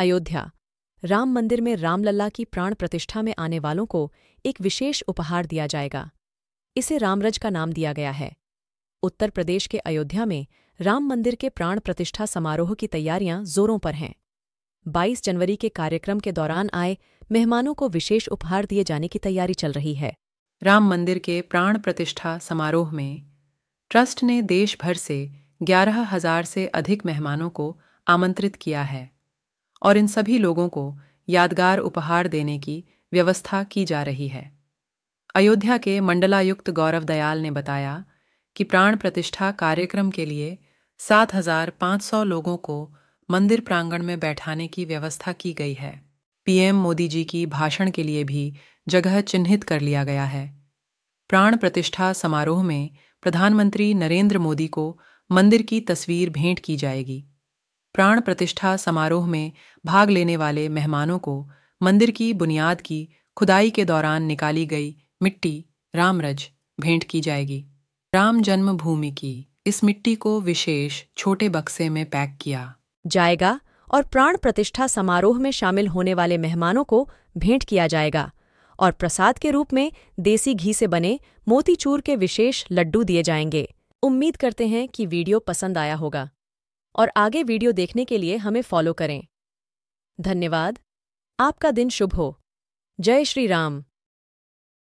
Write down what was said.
अयोध्या राम मंदिर में रामलला की प्राण प्रतिष्ठा में आने वालों को एक विशेष उपहार दिया जाएगा इसे रामरज का नाम दिया गया है उत्तर प्रदेश के अयोध्या में राम मंदिर के प्राण प्रतिष्ठा समारोह की तैयारियां जोरों पर हैं 22 जनवरी के कार्यक्रम के दौरान आए मेहमानों को विशेष उपहार दिए जाने की तैयारी चल रही है राम मंदिर के प्राण प्रतिष्ठा समारोह में ट्रस्ट ने देश भर से ग्यारह हजार से अधिक मेहमानों को आमंत्रित किया है और इन सभी लोगों को यादगार उपहार देने की व्यवस्था की जा रही है अयोध्या के मंडलायुक्त गौरव दयाल ने बताया कि प्राण प्रतिष्ठा कार्यक्रम के लिए 7,500 लोगों को मंदिर प्रांगण में बैठाने की व्यवस्था की गई है पीएम मोदी जी की भाषण के लिए भी जगह चिन्हित कर लिया गया है प्राण प्रतिष्ठा समारोह में प्रधानमंत्री नरेंद्र मोदी को मंदिर की तस्वीर भेंट की जाएगी प्राण प्रतिष्ठा समारोह में भाग लेने वाले मेहमानों को मंदिर की बुनियाद की खुदाई के दौरान निकाली गई मिट्टी रामरज भेंट की जाएगी राम जन्मभूमि की इस मिट्टी को विशेष छोटे बक्से में पैक किया जाएगा और प्राण प्रतिष्ठा समारोह में शामिल होने वाले मेहमानों को भेंट किया जाएगा और प्रसाद के रूप में देसी घी से बने मोतीचूर के विशेष लड्डू दिए जाएंगे उम्मीद करते हैं कि वीडियो पसंद आया होगा और आगे वीडियो देखने के लिए हमें फॉलो करें धन्यवाद आपका दिन शुभ हो जय श्री राम